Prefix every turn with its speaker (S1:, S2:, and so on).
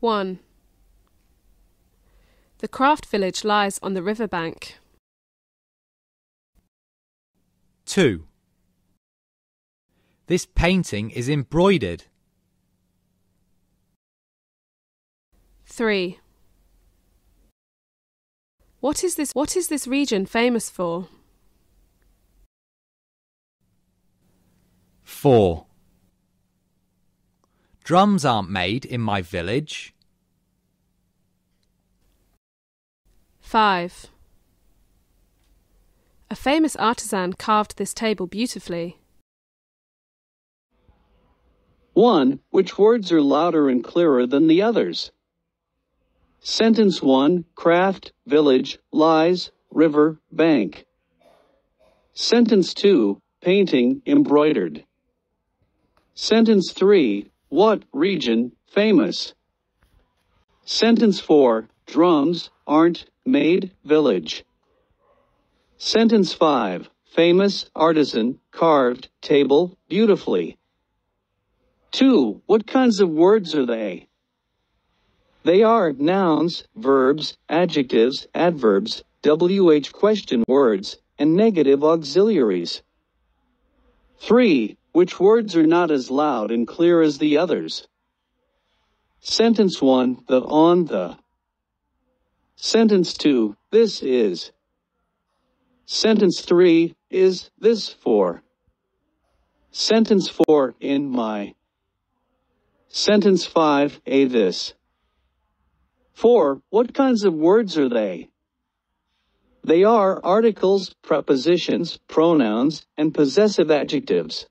S1: 1. The craft village lies on the river bank.
S2: 2. This painting is embroidered.
S1: 3. What is this what is this region famous for?
S2: 4. Drums aren't made in my village.
S1: 5. A famous artisan carved this table beautifully.
S2: 1. Which words are louder and clearer than the others? Sentence 1 Craft, village, lies, river, bank. Sentence 2 Painting, embroidered. Sentence 3 what region famous? Sentence 4 Drums aren't made village. Sentence 5 Famous artisan carved table beautifully. 2. What kinds of words are they? They are nouns, verbs, adjectives, adverbs, WH question words, and negative auxiliaries. 3. Which words are not as loud and clear as the others? Sentence 1. The on the. Sentence 2. This is. Sentence 3. Is this for. Sentence 4. In my. Sentence 5. A this. 4. What kinds of words are they? They are articles, prepositions, pronouns, and possessive adjectives.